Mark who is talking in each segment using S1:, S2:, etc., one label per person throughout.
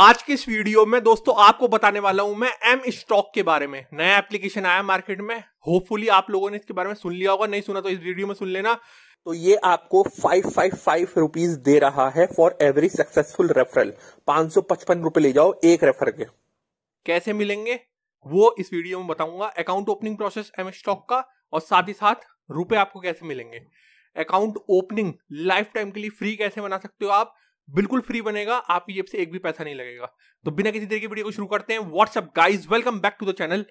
S1: आज के इस वीडियो में दोस्तों आपको बताने वाला हूं मैं एम स्टॉक के बारे में नया एप्लीकेशन आया मार्केट में होपफुली आप लोगों ने इसके बारे में सुन लिया होगा नहीं सुना तो इस वीडियो में सुन लेना तो ये आपको फाइव फाइव फाइव रुपीज दे रहा है फॉर एवरी सक्सेसफुल रेफरल पांच सौ पचपन रुपए ले जाओ एक रेफर के कैसे मिलेंगे वो इस वीडियो में बताऊंगा account opening process M stock का और साथ ही साथ रुपए आपको कैसे मिलेंगे अकाउंट ओपनिंग लाइफ टाइम के लिए फ्री कैसे बना सकते हो आप बिल्कुल फ्री बनेगा आपकी ये से एक भी पैसा नहीं लगेगा तो बिना किसी देर की वीडियो को शुरू करते हैं what's up guys welcome back to the channel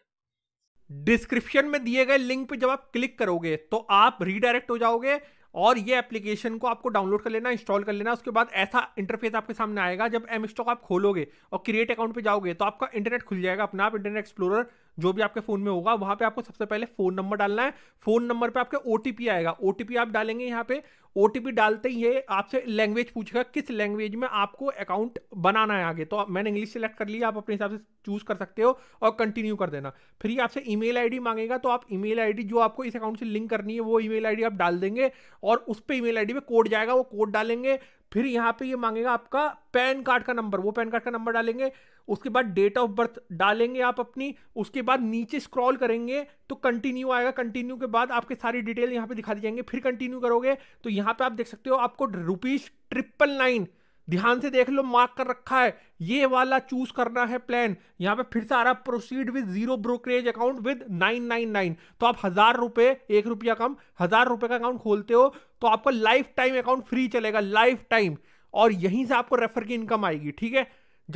S1: description में दिए गए लिंक पे जब आप क्लिक करोगे तो आप रीडायरेक्ट हो जाओगे और ये एप्लीकेशन को आपको डाउनलोड कर लेना इंस्टॉल कर लेना उसके बाद ऐसा इंटरफेस आपके सामने आएगा जब एम स्टॉक आप खोलोगे और क्रिएट अकाउंट पे जाओगे तो आपका इंटरनेट खुल जाएगा अपना आप इंटरनेट एक्सप्लोरर जो भी आपके फोन में होगा वहां पे आपको सबसे पहले फोन नंबर डालना है फोन नंबर पे आपके ओटीपी आएगा ओटीपी आप डालेंगे यहाँ पे ओटीपी डालते ही आपसे लैंग्वेज पूछेगा किस लैंग्वेज में आपको अकाउंट बनाना है आगे तो मैंने इंग्लिश सेलेक्ट कर लिया आप अपने हिसाब से चूज कर सकते हो और कंटिन्यू कर देना फिर ये आपसे ईमेल आईडी मांगेगा तो आप ईमेल आईडी जो आपको इस अकाउंट से लिंक करनी है वो ईमेल आईडी आप डाल देंगे और उस पर ईमेल आईडी पे कोड जाएगा वो कोड डालेंगे फिर यहाँ पे ये मांगेगा आपका पैन कार्ड का नंबर वो पैन कार्ड का नंबर डालेंगे उसके बाद डेट ऑफ बर्थ डालेंगे आप अपनी उसके बाद नीचे स्क्रॉल करेंगे तो कंटिन्यू आएगा कंटिन्यू के बाद आपके सारी डिटेल यहाँ पे दिखा दी जाएंगे फिर कंटिन्यू करोगे तो यहाँ पे आप देख सकते हो आपको रुपीज ट्रिपल नाइन ध्यान से देख लो मार्क कर रखा है ये वाला चूज करना है प्लान यहाँ पे फिर से आ रहा proceed with zero brokerage account with nine nine nine तो आप हजार रुपए एक रुपया कम हजार रुपए का अकाउंट खोलते हो तो आपका लाइफ टाइम अकाउंट फ्री चलेगा लाइफ टाइम और यहीं से आपको रेफर की इनकम आएगी ठीक है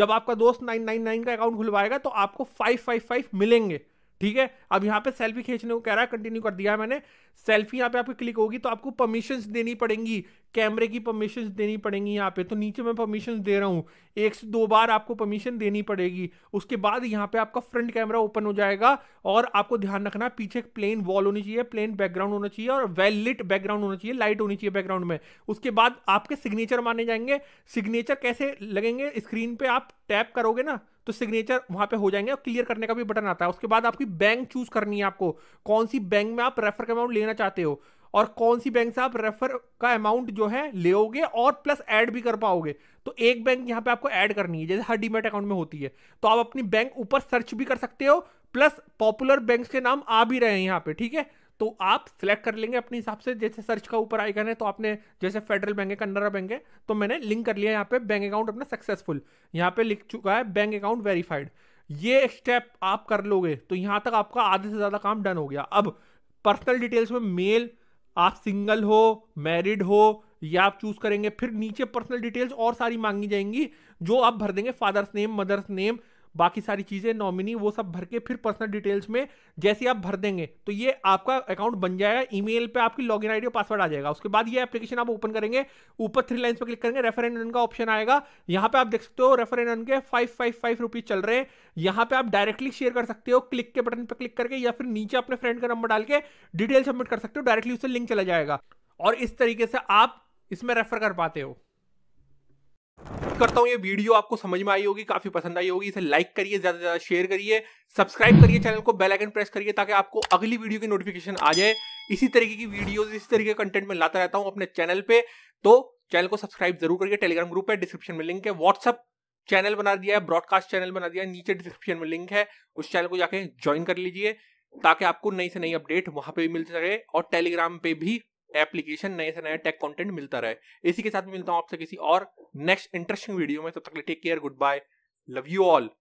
S1: जब आपका दोस्त नाइन नाइन नाइन का अकाउंट खुलवाएगा तो आपको फाइव फाइव फाइव मिलेंगे ठीक है अब यहाँ पे सेल्फी खींचने को कह रहा है कंटिन्यू कर दिया है मैंने सेल्फी यहाँ पे आपकी क्लिक होगी तो आपको परमिशन देनी पड़ेंगी कैमरे की परमिशन देनी पड़ेंगी यहाँ पे तो नीचे मैं परमिशन दे रहा हूँ एक से दो बार आपको परमिशन देनी पड़ेगी उसके बाद यहाँ पे आपका फ्रंट कैमरा ओपन हो जाएगा और आपको ध्यान रखना पीछे प्लेन वॉल होनी चाहिए प्लेन बैकग्राउंड होना चाहिए और वेल लिट बैकग्राउंड होना चाहिए लाइट होनी चाहिए बैकग्राउंड में उसके बाद आपके सिग्नेचर माने जाएंगे सिग्नेचर कैसे लगेंगे स्क्रीन पे आप टैप करोगे ना तो सिग्नेचर वहां पे हो जाएंगे और क्लियर करने का भी बटन आता है उसके बाद आपकी बैंक चूज करनी है आपको कौन सी बैंक में आप रेफर अमाउंट लेना चाहते हो और कौन सी बैंक से आप रेफर का अमाउंट जो है लेगे और प्लस ऐड भी कर पाओगे तो एक बैंक यहाँ पे आपको ऐड करनी है जैसे हर डीमेट अकाउंट में होती है तो आप अपनी बैंक ऊपर सर्च भी कर सकते हो प्लस पॉपुलर बैंक के नाम आ भी रहे हैं यहाँ पे ठीक है तो आप सिलेक्ट कर लेंगे अपने हिसाब से जैसे सर्च का ऊपर आएगा ना तो आपने जैसे फेडरल बैंक है कन्नरा बैंक है तो मैंने लिंक कर लिया यहाँ पे बैंक अकाउंट अपना सक्सेसफुल यहाँ पे लिख चुका है बैंक अकाउंट वेरीफाइड ये स्टेप आप कर लोगे तो यहाँ तक आपका आधे से ज़्यादा काम डन हो गया अब पर्सनल डिटेल्स में मेल आप सिंगल हो मैरिड हो या आप चूज करेंगे फिर नीचे पर्सनल डिटेल्स और सारी मांगी जाएंगी जो आप भर देंगे फादर्स नेम मदर्स नेम बाकी सारी चीज़ें नॉमिनी वो सब भर के फिर पर्सनल डिटेल्स में जैसे आप भर देंगे तो ये आपका अकाउंट बन जाएगा ईमेल पे आपकी लॉगिन आईडी और पासवर्ड आ जाएगा उसके बाद ये एप्लीकेशन आप ओपन करेंगे ऊपर थ्री लाइन्स पर क्लिक करेंगे रेफर एंड का ऑप्शन आएगा यहाँ पे आप देख सकते हो रेफर एंड के फाइव फाइव फाइव रुपीज़ चल रहे हैं यहाँ पे आप डायरेक्टली शेयर कर सकते हो क्लिक के बटन पर क्लिक करके या फिर नीचे अपने फ्रेंड का नंबर डाल के डिटेल सबमिट कर सकते हो डायरेक्टली उससे लिंक चला जाएगा और इस तरीके से आप इसमें रेफर कर पाते हो करता हूँ ये वीडियो आपको समझ में आई होगी काफी पसंद आई होगी इसे लाइक करिए ज्यादा से ज्यादा शेयर करिए सब्सक्राइब करिए चैनल को बेल आइकन प्रेस करिए ताकि आपको अगली वीडियो की नोटिफिकेशन आ जाए इसी तरीके की वीडियोस इसी तरीके का कंटेंट मैं लाता रहता हूँ अपने चैनल पे तो चैनल को सब्सक्राइब जरूर करिए टेलीग्राम ग्रुप है डिस्क्रिप्शन में लिंक है व्हाट्सअप चैनल बना दिया है ब्रॉडकास्ट चैनल बना दिया है नीचे डिस्क्रिप्शन में लिंक है उस चैनल को जाके ज्वाइन कर लीजिए ताकि आपको नई से नई अपडेट वहां पर भी मिल सके और टेलीग्राम पे भी एप्लीकेशन नए से नया टेक कंटेंट मिलता रहे इसी के साथ मिलता हूँ आपसे किसी और नेक्स्ट इंटरेस्टिंग वीडियो में तब तक take care goodbye love you all